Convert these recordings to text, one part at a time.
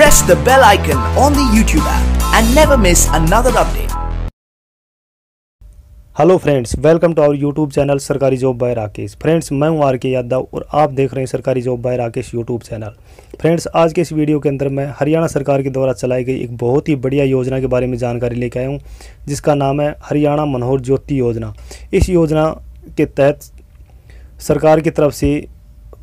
press the bell icon on the YouTube app and never miss another update. Hello friends welcome to our YouTube channel Sarkari job by Rakesh friends मैं हूं are के यादव और आप देख रहे हैं Sarkari job by Rakesh YouTube channel friends आज के इस वीडियो के अंदर मैं हरियाणा सरकार के द्वारा चलाई गई एक बहुत ही बढ़िया योजना के बारे में जानकारी लेके आया हूं जिसका नाम है हरियाणा मनोहर ज्योति योजना इस योजना के तहत सरकार की तरफ से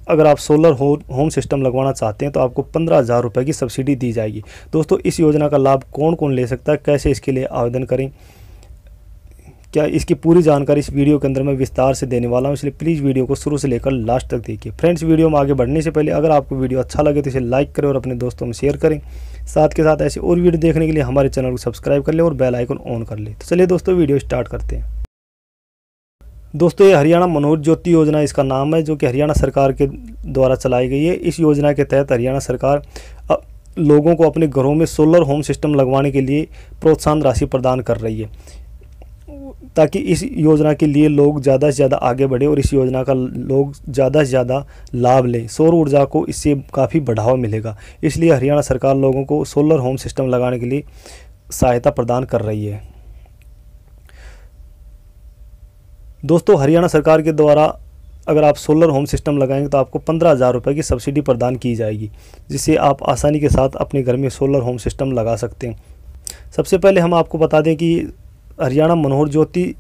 अगर आप सोलर हो, होम सिस्टम लगवाना चाहते हैं तो आपको पंद्रह हज़ार रुपये की सब्सिडी दी जाएगी दोस्तों इस योजना का लाभ कौन कौन ले सकता है कैसे इसके लिए आवेदन करें क्या इसकी पूरी जानकारी इस वीडियो के अंदर मैं विस्तार से देने वाला हूँ इसलिए प्लीज़ वीडियो को शुरू से लेकर लास्ट तक देखिए फ्रेंड्स वीडियो में आगे बढ़ने से पहले अगर आपको वीडियो अच्छा लगे तो इसे लाइक करें और अपने दोस्तों में शेयर करें साथ के साथ ऐसे और वीडियो देखने के लिए हमारे चैनल को सब्सक्राइब कर लें और बेल आइकन ऑन कर लें तो चलिए दोस्तों वीडियो स्टार्ट करते हैं दोस्तों ये हरियाणा मनोहर ज्योति योजना इसका नाम है जो कि हरियाणा सरकार के द्वारा चलाई गई है इस योजना के तहत हरियाणा सरकार लोगों को अपने घरों में सोलर होम सिस्टम लगवाने के लिए प्रोत्साहन राशि प्रदान कर रही है ताकि इस योजना के लिए लोग ज़्यादा से ज़्यादा आगे बढ़े और इस योजना का लोग ज़्यादा से ज़्यादा लाभ लें सौर ऊर्जा को इससे काफ़ी बढ़ावा मिलेगा इसलिए हरियाणा सरकार लोगों को सोलर होम सिस्टम लगाने के लिए सहायता प्रदान कर रही है दोस्तों हरियाणा सरकार के द्वारा अगर आप सोलर होम सिस्टम लगाएंगे तो आपको पंद्रह हज़ार रुपये की सब्सिडी प्रदान की जाएगी जिससे आप आसानी के साथ अपने घर में सोलर होम सिस्टम लगा सकते हैं सबसे पहले हम आपको बता दें कि हरियाणा मनोहर ज्योति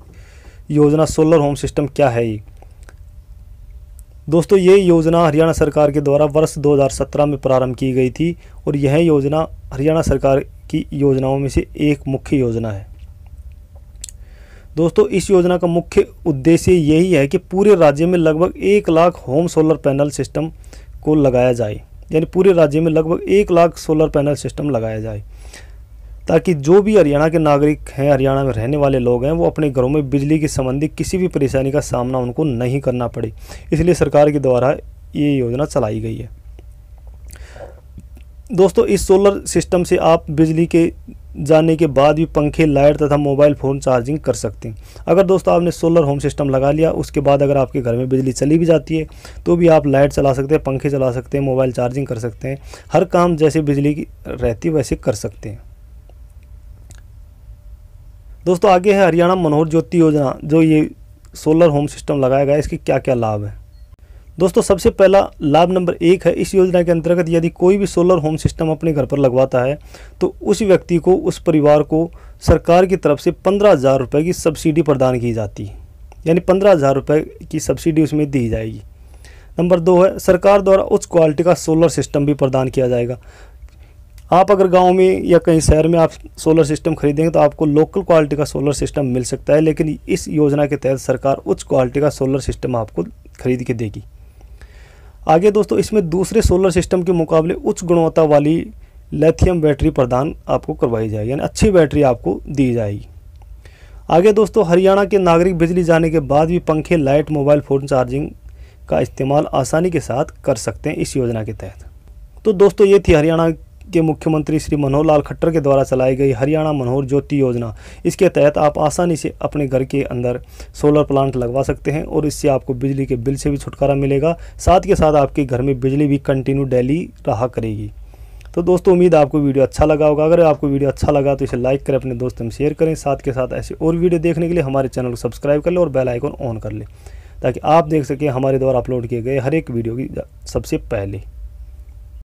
योजना सोलर होम सिस्टम क्या है ये दोस्तों ये योजना हरियाणा सरकार के द्वारा वर्ष 2017 में प्रारंभ की गई थी और यह योजना हरियाणा सरकार की योजनाओं में से एक मुख्य योजना है दोस्तों इस योजना का मुख्य उद्देश्य यही है कि पूरे राज्य में लगभग एक lakh home solar panel system को लगाया जाए यानी पूरे राज्य में लगभग एक लाख सोलर पैनल सिस्टम लगाया जाए ताकि जो भी हरियाणा के नागरिक हैं हरियाणा में रहने वाले लोग हैं वो अपने घरों में बिजली के संबंधी किसी भी परेशानी का सामना उनको नहीं करना पड़े इसलिए सरकार के द्वारा ये योजना चलाई गई है दोस्तों इस सोलर सिस्टम से आप बिजली के जाने के बाद भी पंखे लाइट तथा मोबाइल फ़ोन चार्जिंग कर सकते हैं अगर दोस्तों आपने सोलर होम सिस्टम लगा लिया उसके बाद अगर आपके घर में बिजली चली भी जाती है तो भी आप लाइट चला सकते हैं पंखे चला सकते हैं मोबाइल चार्जिंग कर सकते हैं हर काम जैसे बिजली की रहती वैसे कर सकते हैं दोस्तों आगे है हरियाणा मनोहर ज्योति योजना जो ये सोलर होम सिस्टम लगाया गया इसके क्या क्या लाभ है दोस्तों सबसे पहला लाभ नंबर एक है इस योजना के अंतर्गत यदि कोई भी सोलर होम सिस्टम अपने घर पर लगवाता है तो उस व्यक्ति को उस परिवार को सरकार की तरफ से पंद्रह हज़ार रुपये की सब्सिडी प्रदान की जाती है यानी पंद्रह हज़ार रुपये की सब्सिडी उसमें दी जाएगी नंबर दो है सरकार द्वारा उच्च क्वालिटी का सोलर सिस्टम भी प्रदान किया जाएगा आप अगर गांव में या कहीं शहर में आप सोलर सिस्टम खरीदेंगे तो आपको लोकल क्वालिटी का सोलर सिस्टम मिल सकता है लेकिन इस योजना के तहत सरकार उच्च क्वालिटी का सोलर सिस्टम आपको खरीद के देगी आगे दोस्तों इसमें दूसरे सोलर सिस्टम के मुकाबले उच्च गुणवत्ता वाली लेथियम बैटरी प्रदान आपको करवाई जाएगी यानी अच्छी बैटरी आपको दी जाएगी आगे दोस्तों हरियाणा के नागरिक बिजली जाने के बाद भी पंखे लाइट मोबाइल फ़ोन चार्जिंग का इस्तेमाल आसानी के साथ कर सकते हैं इस योजना के तहत तो दोस्तों ये थी हरियाणा के मुख्यमंत्री श्री मनोहर लाल खट्टर के द्वारा चलाई गई हरियाणा मनोहर ज्योति योजना इसके तहत आप आसानी से अपने घर के अंदर सोलर प्लांट लगवा सकते हैं और इससे आपको बिजली के बिल से भी छुटकारा मिलेगा साथ के साथ आपके घर में बिजली भी कंटिन्यू डेली रहा करेगी तो दोस्तों उम्मीद आपको वीडियो अच्छा लगा होगा अगर आपको वीडियो अच्छा लगा तो इसे लाइक करें अपने दोस्तों में शेयर करें साथ के साथ ऐसे और वीडियो देखने के लिए हमारे चैनल को सब्सक्राइब कर लें और बेल आइकन ऑन कर लें ताकि आप देख सकें हमारे द्वारा अपलोड किए गए हर एक वीडियो की सबसे पहले